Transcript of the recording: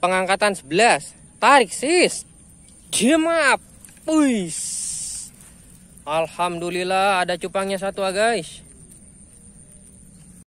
Pengangkatan 11. Tarik sis. up Puis. Alhamdulillah ada cupangnya satu ah, guys.